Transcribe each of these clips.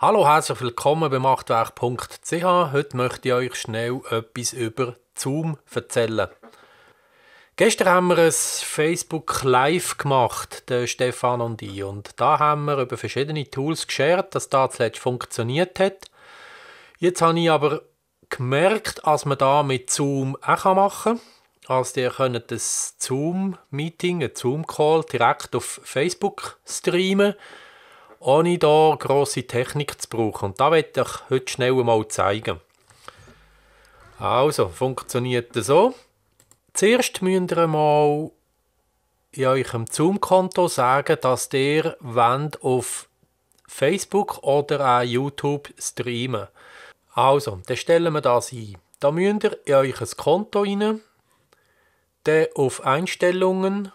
Hallo, herzlich willkommen bei machtwerk.ch. Heute möchte ich euch schnell etwas über Zoom erzählen. Gestern haben wir ein Facebook Live gemacht, der Stefan und ich. Und da haben wir über verschiedene Tools geshared, dass das zuletzt funktioniert hat. Jetzt habe ich aber gemerkt, dass man da mit Zoom auch machen kann. Also ihr könnt ein Zoom-Meeting, ein Zoom-Call direkt auf Facebook streamen ohne hier grosse Technik zu brauchen. Und das werde ich heute schnell mal zeigen. Also, funktioniert das so. Zuerst müsst ihr mal in eurem Zoom-Konto sagen, dass ihr auf Facebook oder auch YouTube streamen Also, dann stellen wir das ein. Da müsst ihr in euer Konto rein, dann auf Einstellungen,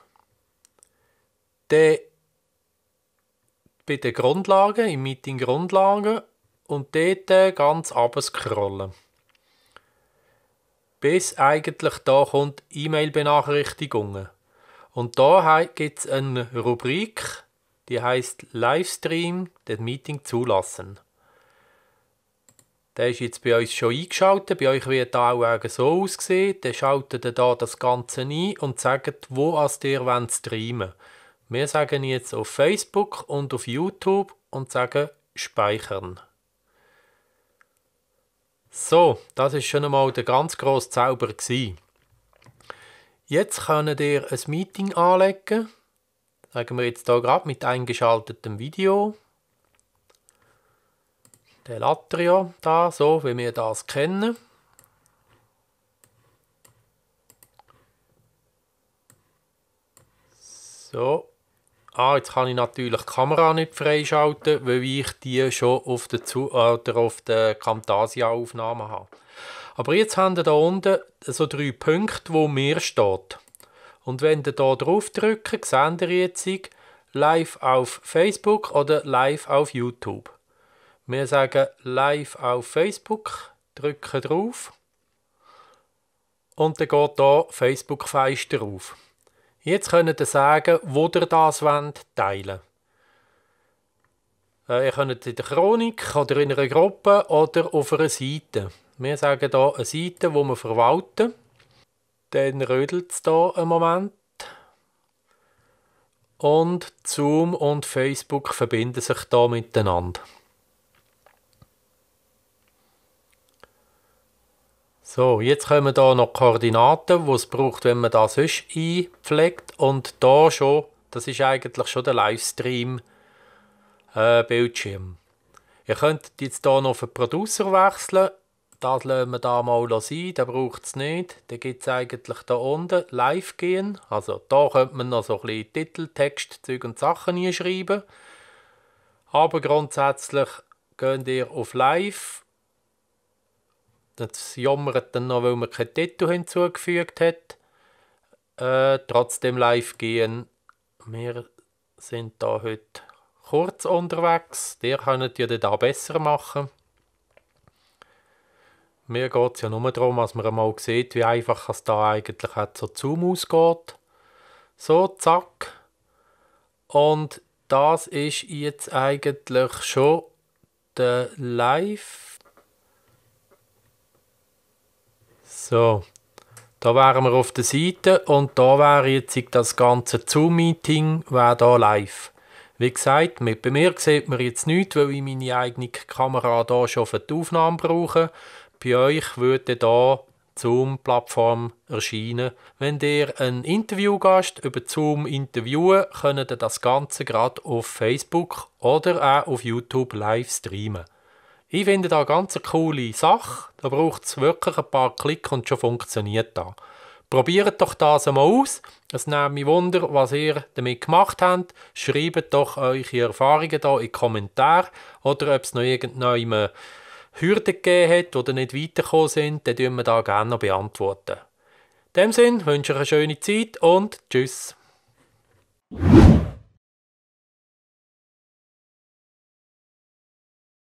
dann bei den Grundlagen, im Meeting Grundlagen und dort äh, ganz abscrollen. Bis eigentlich da kommt E-Mail-Benachrichtigungen. Und da gibt es eine Rubrik, die heißt Livestream, das Meeting zulassen. Der ist jetzt bei uns schon eingeschaltet. Bei euch wird da auch so aussehen. Der schaltet ihr da das Ganze ein und sagt, wo als ihr streamen wollt. Wir sagen jetzt auf Facebook und auf YouTube und sagen Speichern. So, das ist schon einmal der ganz grosse Zauber. Gewesen. Jetzt könnt ihr ein Meeting anlegen. Sagen wir jetzt hier gerade mit eingeschaltetem Video. Der Latrio da, so wie wir das kennen. So ah, jetzt kann ich natürlich die Kamera nicht freischalten, weil ich die schon auf der, Zu oder auf der Camtasia-Aufnahme habe. Aber jetzt haben wir hier unten so drei Punkte, wo mir steht. Und wenn ihr hier drauf drückt, seht ihr jetzt live auf Facebook oder live auf YouTube. Wir sagen live auf Facebook, drücken drauf und dann geht hier Facebook-Fenster auf. Jetzt könnt ihr sagen, wo ihr das wollt, teilen wollt. Äh, ihr könnt in der Chronik oder in einer Gruppe oder auf einer Seite. Wir sagen hier eine Seite, die wir verwalten. Dann rödelt es hier einen Moment. Und Zoom und Facebook verbinden sich hier miteinander. So, jetzt kommen hier noch die Koordinaten, die es braucht, wenn man das sonst einpflegt. Und da schon, das ist eigentlich schon der Livestream-Bildschirm. Äh, ihr könnt jetzt hier noch auf den Producer wechseln. Das lassen wir da mal sein, den braucht es nicht. Dann gibt es eigentlich da unten live gehen. Also da könnte man noch so ein bisschen Titel, Text, Zeug und Sachen hinschreiben. Aber grundsätzlich geht ihr auf live das jammert dann noch, weil man kein Tattoo hinzugefügt hat. Äh, trotzdem live gehen. Wir sind da heute kurz unterwegs. Ihr könnt ja da besser machen. Mir geht es ja nur darum, dass man mal sieht, wie einfach es da eigentlich hat, so Zoom geht. So, zack. Und das ist jetzt eigentlich schon der Live So, da wären wir auf der Seite und da wäre jetzt das ganze Zoom-Meeting da live. Wie gesagt, mit, bei mir sieht man jetzt nichts, weil ich meine eigene Kamera hier schon für die Aufnahme brauche. Bei euch würde da Zoom-Plattform erscheinen. Wenn ihr einen Interviewgast über Zoom interviewen, könnt ihr das Ganze gerade auf Facebook oder auch auf YouTube live streamen. Ich finde da ganz eine coole Sache. Da braucht es wirklich ein paar Klicks und schon funktioniert das. Probiert doch das einmal aus. Es nimmt mich Wunder, was ihr damit gemacht habt. Schreibt doch eure Erfahrungen hier in die Kommentare oder ob es noch irgendeine Hürde gegeben hat oder nicht weitergekommen sind, dann tun wir da gerne noch beantworten. In diesem Sinne wünsche ich euch eine schöne Zeit und tschüss.